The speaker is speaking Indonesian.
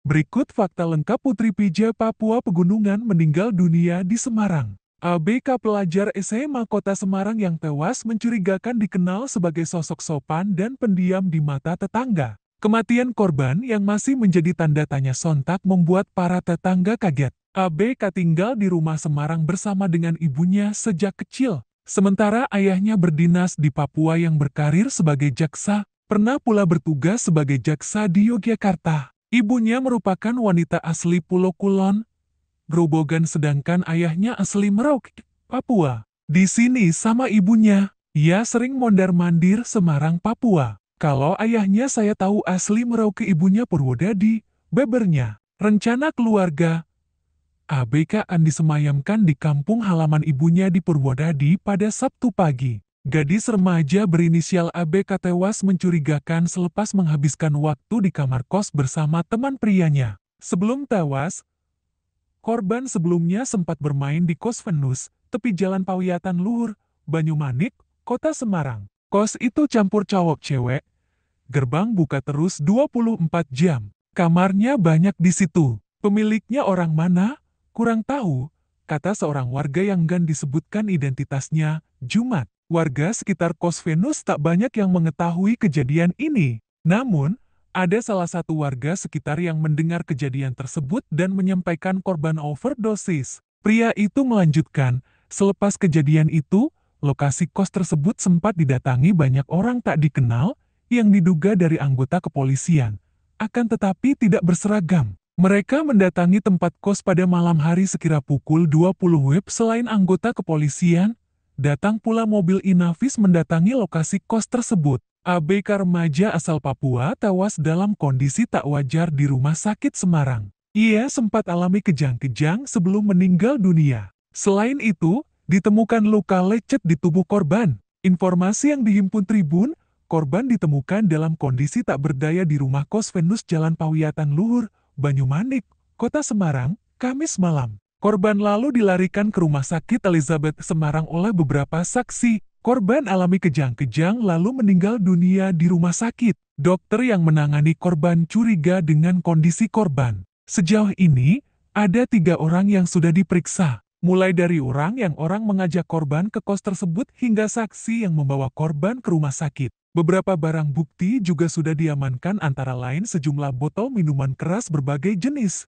Berikut fakta lengkap Putri Pija Papua Pegunungan meninggal dunia di Semarang. ABK pelajar SMA Kota Semarang yang tewas mencurigakan dikenal sebagai sosok sopan dan pendiam di mata tetangga. Kematian korban yang masih menjadi tanda tanya sontak membuat para tetangga kaget. ABK tinggal di rumah Semarang bersama dengan ibunya sejak kecil. Sementara ayahnya berdinas di Papua yang berkarir sebagai jaksa, pernah pula bertugas sebagai jaksa di Yogyakarta. Ibunya merupakan wanita asli Pulau Kulon, Grobogan sedangkan ayahnya asli Merauke, Papua. Di sini sama ibunya, ia sering mondar-mandir Semarang, Papua. Kalau ayahnya saya tahu asli Merauke ibunya Purwodadi, bebernya. Rencana keluarga, ABK Andi semayamkan di kampung halaman ibunya di Purwodadi pada Sabtu pagi. Gadis remaja berinisial ABK tewas mencurigakan selepas menghabiskan waktu di kamar kos bersama teman prianya. Sebelum tewas, korban sebelumnya sempat bermain di kos Venus, tepi jalan Pawiatan Luhur, Banyumanik, Kota Semarang. Kos itu campur cowok cewek, gerbang buka terus 24 jam. Kamarnya banyak di situ. Pemiliknya orang mana? Kurang tahu, kata seorang warga yang gan disebutkan identitasnya, Jumat warga sekitar kos Venus tak banyak yang mengetahui kejadian ini. Namun, ada salah satu warga sekitar yang mendengar kejadian tersebut dan menyampaikan korban overdosis. Pria itu melanjutkan, selepas kejadian itu, lokasi kos tersebut sempat didatangi banyak orang tak dikenal yang diduga dari anggota kepolisian. Akan tetapi tidak berseragam. Mereka mendatangi tempat kos pada malam hari sekira pukul 20 WIB selain anggota kepolisian, Datang pula mobil Inavis mendatangi lokasi kos tersebut. ABK remaja asal Papua tewas dalam kondisi tak wajar di rumah sakit Semarang. Ia sempat alami kejang-kejang sebelum meninggal dunia. Selain itu, ditemukan luka lecet di tubuh korban. Informasi yang dihimpun Tribun, korban ditemukan dalam kondisi tak berdaya di rumah kos Venus Jalan Pawiatan Luhur, Banyumanik, Kota Semarang, Kamis malam. Korban lalu dilarikan ke Rumah Sakit Elizabeth Semarang oleh beberapa saksi. Korban alami kejang-kejang lalu meninggal dunia di rumah sakit. Dokter yang menangani korban curiga dengan kondisi korban. Sejauh ini, ada tiga orang yang sudah diperiksa. Mulai dari orang yang orang mengajak korban ke kos tersebut hingga saksi yang membawa korban ke rumah sakit. Beberapa barang bukti juga sudah diamankan antara lain sejumlah botol minuman keras berbagai jenis.